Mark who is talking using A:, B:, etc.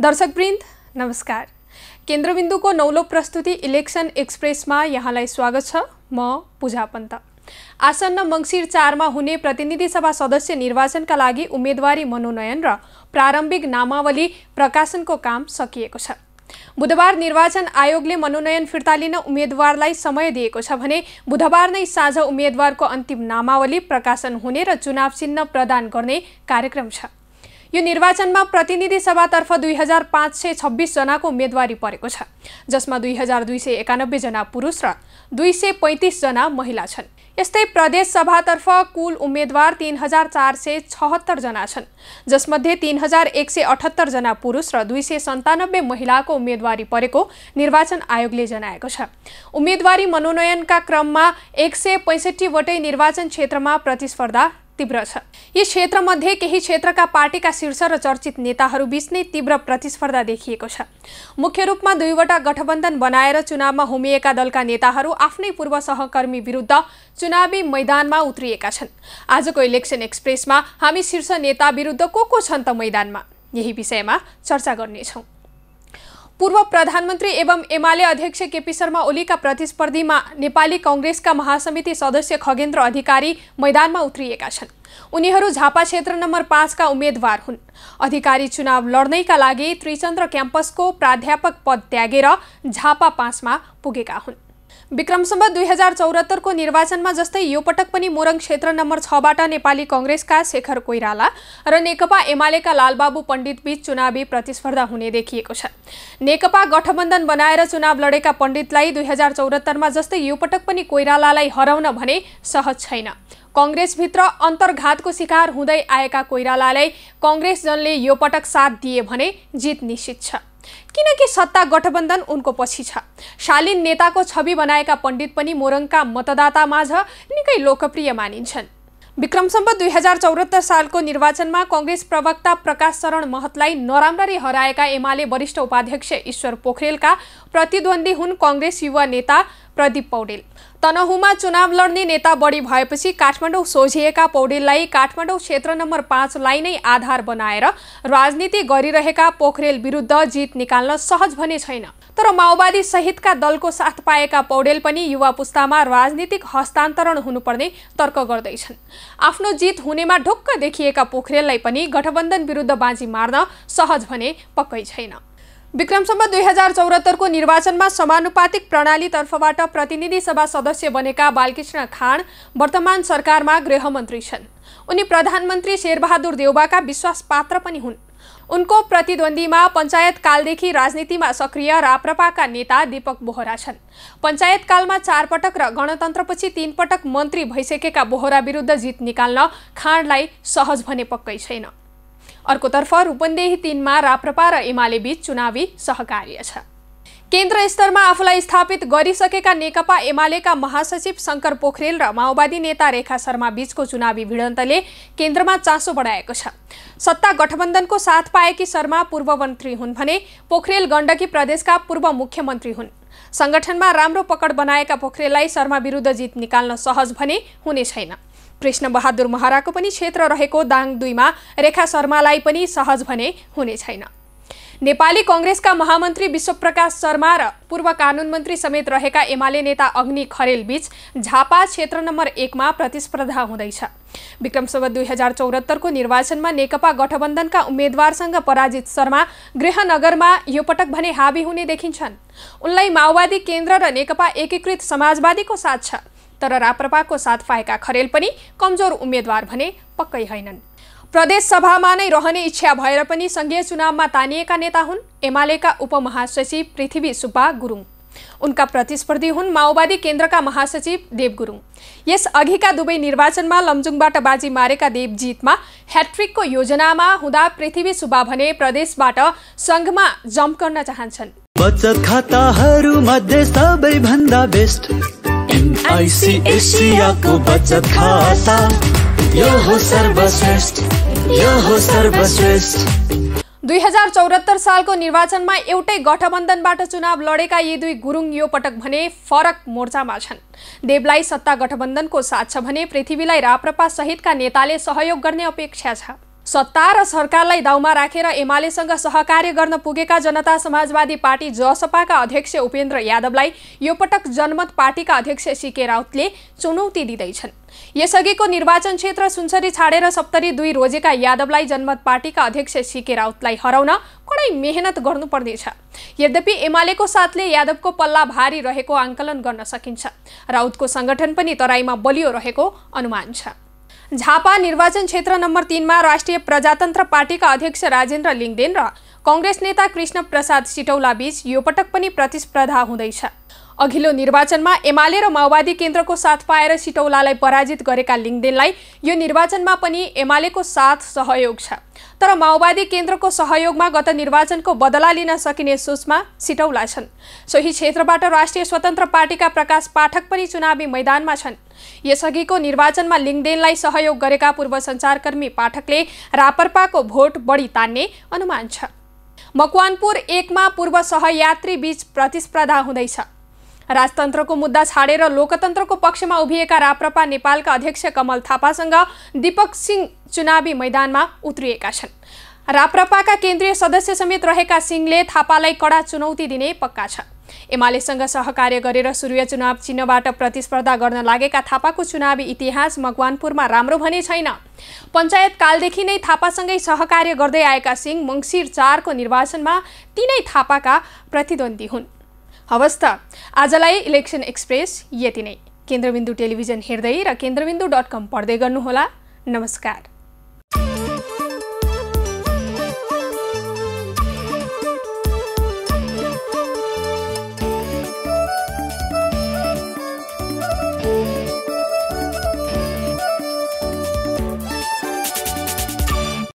A: दर्शकवृन्द नमस्कार केन्द्रबिन्दुको नौलो प्रस्तुति इलेक्सन एक्सप्रेसमा यहाँलाई स्वागत छ म पूजा पन्त आसन्न मङ्सिर चारमा हुने प्रतिनिधि सभा सदस्य निर्वाचनका लागि उम्मेदवारी मनोनयन र प्रारम्भिक नामावली प्रकाशनको काम सकिएको छ बुधबार निर्वाचन आयोगले मनोनयन फिर्ता लिन उम्मेद्वारलाई समय दिएको छ भने बुधबार नै साँझ उम्मेद्वारको अन्तिम नामावली प्रकाशन हुने र चुनाव चिन्ह प्रदान गर्ने कार्यक्रम छ यो निर्वाचनमा प्रतिनिधि सभातर्फ दुई हजार पाँच सय छब्बिसजनाको उम्मेदवारी परेको छ जसमा दुई हजार दुई सय एकानब्बेजना पुरुष र दुई सय पैँतिसजना महिला छन् यस्तै प्रदेश सभातर्फ कुल उम्मेद्वार तिन हजार चार सय छहत्तरजना छन् जसमध्ये तिन हजार एक सय अठहत्तरजना पुरुष र दुई सय सन्तानब्बे महिलाको उम्मेदवारी परेको निर्वाचन आयोगले जनाएको छ उम्मेदवारी मनोनयनका क्रममा एक सय पैँसठीवटै निर्वाचन क्षेत्रमा प्रतिस्पर्धा तीव्र छ यी क्षेत्रमध्ये केही क्षेत्रका पार्टीका शीर्ष र चर्चित नेताहरू नेताहरूबीच नै तीव्र प्रतिस्पर्धा देखिएको छ मुख्य रूपमा दुईवटा गठबन्धन बनाएर चुनावमा होमिएका दलका नेताहरू आफ्नै पूर्व सहकर्मी विरुद्ध चुनावी मैदानमा उत्रिएका छन् आजको इलेक्सन एक्सप्रेसमा हामी शीर्ष नेता विरुद्ध को को छन् त मैदानमा यही विषयमा चर्चा गर्नेछौँ पूर्व प्रधानमन्त्री एवं एमाले अध्यक्ष केपी शर्मा ओलीका प्रतिस्पर्धीमा नेपाली कङ्ग्रेसका महासमिति सदस्य खगेन्द्र अधिकारी मैदानमा उत्रिएका छन् उनीहरू झापा क्षेत्र नम्बर पाँचका उम्मेद्वार हुन् अधिकारी चुनाव लड्नैका लागि त्रिचन्द्र क्याम्पसको प्राध्यापक पद त्यागेर झापा पाँचमा पुगेका हुन् विक्रमसम्म दुई हजार चौरात्तरको निर्वाचनमा जस्तै यो पटक पनि मोरङ क्षेत्र नम्बर छबाट नेपाली कङ्ग्रेसका शेखर कोइराला र नेकपा एमालेका लालबाबु पण्डित बीच चुनावी प्रतिस्पर्धा हुने देखिएको छ नेकपा गठबन्धन बनाएर चुनाव लडेका पण्डितलाई दुई हजार चौरात्तरमा जस्तै यो पटक पनि कोइरालालाई हराउन भने सहज छैन कङ्ग्रेसभित्र अन्तर्घातको शिकार हुँदै आएका कोइरालालाई कङ्ग्रेसजनले यो पटक साथ दिए भने जित निश्चित छ किनकि सत्ता गठबन्धन उनको पछि छ शालीन नेताको छवि बनाएका पण्डित पनि मोरङका मतदातामाझ निकै लोकप्रिय मानिन्छन् विक्रमसम्म दुई हजार चौरात्तर सालको निर्वाचनमा कङ्ग्रेस प्रवक्ता प्रकाश शरण महतलाई नराम्ररी हराएका एमाले वरिष्ठ उपाध्यक्ष ईश्वर पोखरेलका प्रतिद्वन्दी हुन् कङ्ग्रेस युवा नेता प्रदीप पौडेल तनहुमा चुनाव लड्ने नेता बढी भएपछि काठमाडौँ सोझिएका पौडेललाई काठमाडौँ क्षेत्र नम्बर पाँचलाई नै आधार बनाएर राजनीति गरिरहेका पोखरेल विरुद्ध जित निकाल्न सहज भने छैन तर माओवादी सहितका दलको साथ पाएका पौडेल पनि युवा पुस्तामा राजनीतिक हस्तान्तरण हुनुपर्ने तर्क गर्दैछन् आफ्नो जित हुनेमा ढुक्क देखिएका पोखरेललाई पनि गठबन्धन विरुद्ध बाजी मार्न सहज भने पक्कै छैन विक्रमसम्म दुई हजार चौरात्तरको निर्वाचनमा समानुपातिक प्रणालीतर्फबाट प्रतिनिधि सभा सदस्य बनेका बालकृष्ण खाँड वर्तमान सरकारमा गृहमन्त्री छन् उनी प्रधानमन्त्री शेरबहादुर देउबाका विश्वास पात्र पनि हुन् उनको प्रतिद्वन्दीमा पञ्चायतकालदेखि राजनीतिमा सक्रिय राप्रपाका नेता दीपक बोहरा छन् पञ्चायतकालमा चारपटक र गणतन्त्रपछि तीनपटक मन्त्री भइसकेका बोहरा विरुद्ध जित निकाल्न खाँडलाई सहज भने पक्कै छैन अर्कोतर्फ रूपन्देही तीनमा राप्रपा र एमाले बीच चुनावी सहकार्य छ केन्द्र स्तरमा आफूलाई स्थापित गरिसकेका नेकपा एमालेका महासचिव शङ्कर पोखरेल र माओवादी नेता रेखा शर्मा बीचको चुनावी भिडन्तले केन्द्रमा चासो बढाएको छ सत्ता गठबन्धनको साथ पाएकी शर्मा पूर्व मन्त्री हुन् भने पोखरेल गण्डकी प्रदेशका पूर्व मुख्यमन्त्री हुन् सङ्गठनमा राम्रो पकड बनाएका पोखरेललाई शर्मा विरुद्ध जित निकाल्न सहज भने हुने छैन कृष्णबहादुर बहादुर महराको पनि क्षेत्र रहेको दाङ दुईमा रेखा शर्मालाई पनि सहज भने हुने छैन नेपाली कङ्ग्रेसका महामन्त्री विश्वप्रकाश शर्मा र पूर्व कानुन मन्त्री समेत रहेका एमाले नेता अग्नि खरेलबीच झापा क्षेत्र नम्बर एकमा प्रतिस्पर्धा हुँदैछ विक्रमसभ दुई हजार चौहत्तरको निर्वाचनमा नेकपा गठबन्धनका उम्मेद्वारसँग पराजित शर्मा गृहनगरमा यो पटक भने हाबी हुने देखिन्छन् उनलाई माओवादी केन्द्र र नेकपा एकीकृत समाजवादीको साथ छ तर राप्रपाको साथ पाएका खरेल पनि कमजोर उम्मेद्वार भने पक्कै होइनन् प्रदेश सभामा नै रहने इच्छा भएर पनि सङ्घीय चुनावमा तानिएका नेता हुन् एमालेका उपमहासचिव पृथ्वी सुब्बा गुरुङ उनका प्रतिस्पर्धी हुन् माओवादी केन्द्रका महासचिव देव गुरुङ यस अघिका दुवै निर्वाचनमा लमजुङबाट बाजी मारेका देवजितमा ह्याट्रिकको योजनामा हुँदा पृथ्वी सुब्बा भने प्रदेशबाट सङ्घमा जम्प गर्न चाहन्छन् बचत मध्ये सबैभन्दा बेस्ट एनआइसी बचत खाता यो हो सर्वश्रेष्ठ यो हो सर्वश्रेष्ठ दुई हजार चौरात्तर सालको निर्वाचनमा एउटै गठबन्धनबाट चुनाव लडेका यी दुई गुरुङ यो पटक भने फरक मोर्चामा छन् देवलाई सत्ता गठबन्धनको साथ छ भने पृथ्वीलाई राप्रपा सहितका नेताले सहयोग गर्ने अपेक्षा छ सत्ता र सरकारलाई दाउमा राखेर रा एमालेसँग सहकार्य गर्न पुगेका जनता समाजवादी पार्टी जसपाका अध्यक्ष उपेन्द्र यादवलाई यो पटक जनमत पार्टीका अध्यक्ष सिके राउतले चुनौती दिँदैछन् यसअघिको निर्वाचन क्षेत्र सुनसरी छाडेर सप्तरी दुई रोजेका यादवलाई जनमत पार्टीका अध्यक्ष सिके राउतलाई हराउन कडै मेहनत गर्नुपर्नेछ यद्यपि एमालेको साथले यादवको पल्ला भारी रहेको आङ्कलन गर्न सकिन्छ राउतको सङ्गठन पनि तराईमा बलियो रहेको अनुमान छ झापा निर्वाचन क्षेत्र नम्बर तिनमा राष्ट्रिय प्रजातन्त्र पार्टीका अध्यक्ष राजेन्द्र लिङ्गदेन र कङ्ग्रेस नेता कृष्ण प्रसाद सिटौलाबीच यो पटक पनि प्रतिस्पर्धा हुँदैछ अघिल्लो निर्वाचनमा एमाले र माओवादी केन्द्रको साथ पाएर सिटौलालाई पराजित गरेका लिङदेनलाई यो निर्वाचनमा पनि एमालेको साथ सहयोग छ तर माओवादी केन्द्रको सहयोगमा गत निर्वाचनको बदला लिन सकिने सोचमा सिटौला छन् सोही क्षेत्रबाट राष्ट्रिय स्वतन्त्र पार्टीका प्रकाश पाठक पनि चुनावी मैदानमा छन् यसअघिको निर्वाचनमा लिङदेनलाई सहयोग गरेका पूर्व सञ्चारकर्मी पाठकले रापरपाको भोट बढी तान्ने अनुमान छ मकवानपुर एकमा पूर्व सहयात्री बीच प्रतिस्पर्धा हुँदैछ राजतन्त्रको मुद्दा छाडेर लोकतन्त्रको पक्षमा उभिएका राप्रपा नेपालका अध्यक्ष कमल थापासँग दीपक सिंह चुनावी मैदानमा उत्रिएका छन् राप्रपाका केन्द्रीय सदस्य समेत रहेका सिंहले थापालाई कडा चुनौती दिने पक्का छ एमालेसँग सहकार्य गरेर सूर्य चुनाव चिन्हबाट प्रतिस्पर्धा गर्न लागेका थापाको चुनावी इतिहास मकवानपुरमा राम्रो भने छैन पञ्चायत कालदेखि नै थापासँगै सहकार्य गर्दै आएका सिंह मङ्सिर चारको निर्वाचनमा तिनै थापाका प्रतिद्वन्दी हुन् हवस् त आजलाई इलेक्सन एक्सप्रेस यति नै केन्द्रबिन्दु टेलिभिजन हेर्दै र केन्द्रबिन्दु डट कम पढ्दै गर्नुहोला नमस्कार